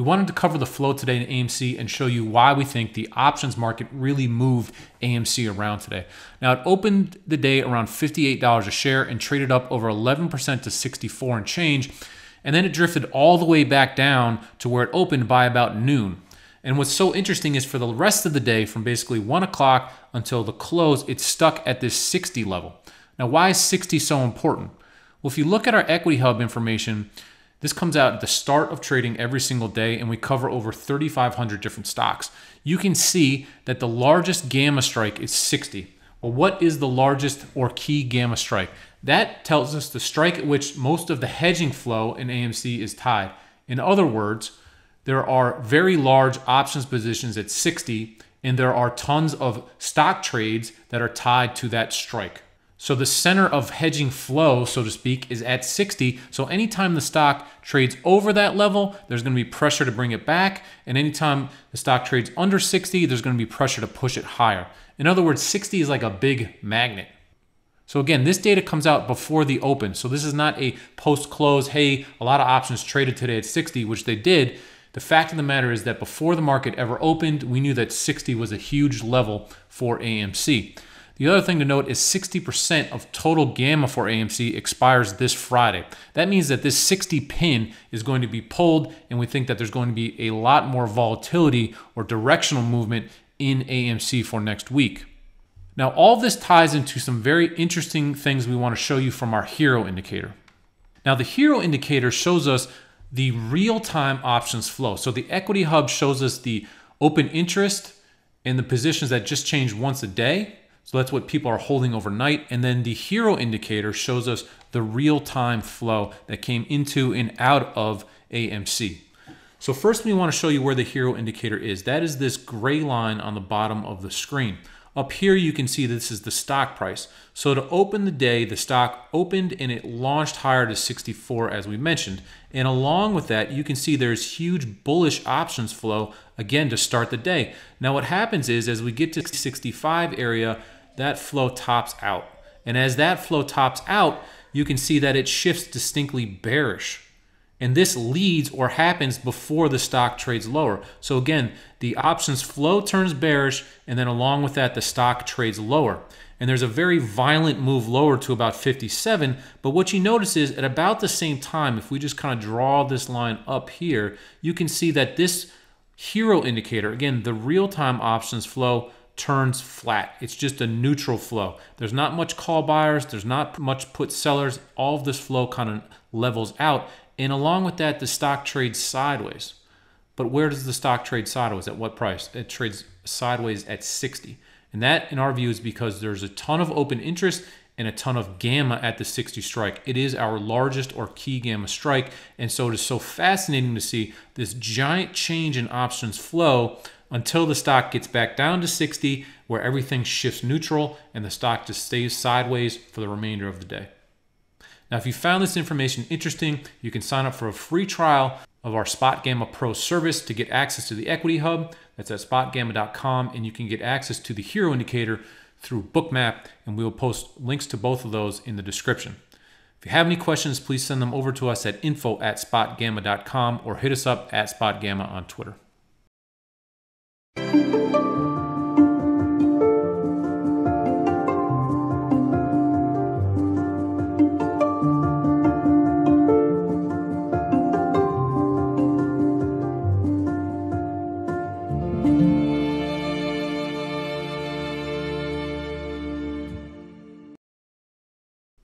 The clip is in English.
We wanted to cover the flow today in AMC and show you why we think the options market really moved AMC around today. Now, it opened the day around $58 a share and traded up over 11% to 64 and change, and then it drifted all the way back down to where it opened by about noon. And what's so interesting is for the rest of the day, from basically 1 o'clock until the close, it stuck at this 60 level. Now, why is 60 so important? Well, if you look at our Equity Hub information, this comes out at the start of trading every single day, and we cover over 3,500 different stocks. You can see that the largest gamma strike is 60. Well, what is the largest or key gamma strike? That tells us the strike at which most of the hedging flow in AMC is tied. In other words, there are very large options positions at 60, and there are tons of stock trades that are tied to that strike. So the center of hedging flow, so to speak, is at 60. So anytime the stock trades over that level, there's going to be pressure to bring it back. And anytime the stock trades under 60, there's going to be pressure to push it higher. In other words, 60 is like a big magnet. So again, this data comes out before the open. So this is not a post-close, hey, a lot of options traded today at 60, which they did. The fact of the matter is that before the market ever opened, we knew that 60 was a huge level for AMC. The other thing to note is 60% of total gamma for AMC expires this Friday. That means that this 60 pin is going to be pulled, and we think that there's going to be a lot more volatility or directional movement in AMC for next week. Now, all this ties into some very interesting things we want to show you from our hero indicator. Now, the hero indicator shows us the real time options flow. So, the equity hub shows us the open interest and the positions that just change once a day. So that's what people are holding overnight. And then the hero indicator shows us the real time flow that came into and out of AMC. So first we wanna show you where the hero indicator is. That is this gray line on the bottom of the screen. Up here, you can see this is the stock price. So to open the day, the stock opened and it launched higher to 64 as we mentioned. And along with that, you can see there's huge bullish options flow again to start the day. Now what happens is as we get to 65 area, that flow tops out. And as that flow tops out, you can see that it shifts distinctly bearish. And this leads or happens before the stock trades lower. So again, the options flow turns bearish, and then along with that, the stock trades lower. And there's a very violent move lower to about 57. But what you notice is at about the same time, if we just kind of draw this line up here, you can see that this hero indicator, again, the real-time options flow turns flat. It's just a neutral flow. There's not much call buyers, there's not much put sellers. All of this flow kind of levels out. And along with that, the stock trades sideways. But where does the stock trade sideways? At what price? It trades sideways at 60. And that, in our view, is because there's a ton of open interest and a ton of gamma at the 60 strike. It is our largest or key gamma strike. And so it is so fascinating to see this giant change in options flow until the stock gets back down to 60, where everything shifts neutral and the stock just stays sideways for the remainder of the day. Now, if you found this information interesting, you can sign up for a free trial of our Spot Gamma Pro service to get access to the Equity Hub. That's at spotgamma.com, and you can get access to the Hero Indicator through Bookmap, and we will post links to both of those in the description. If you have any questions, please send them over to us at info at spotgamma.com or hit us up at spotgamma on Twitter. thank you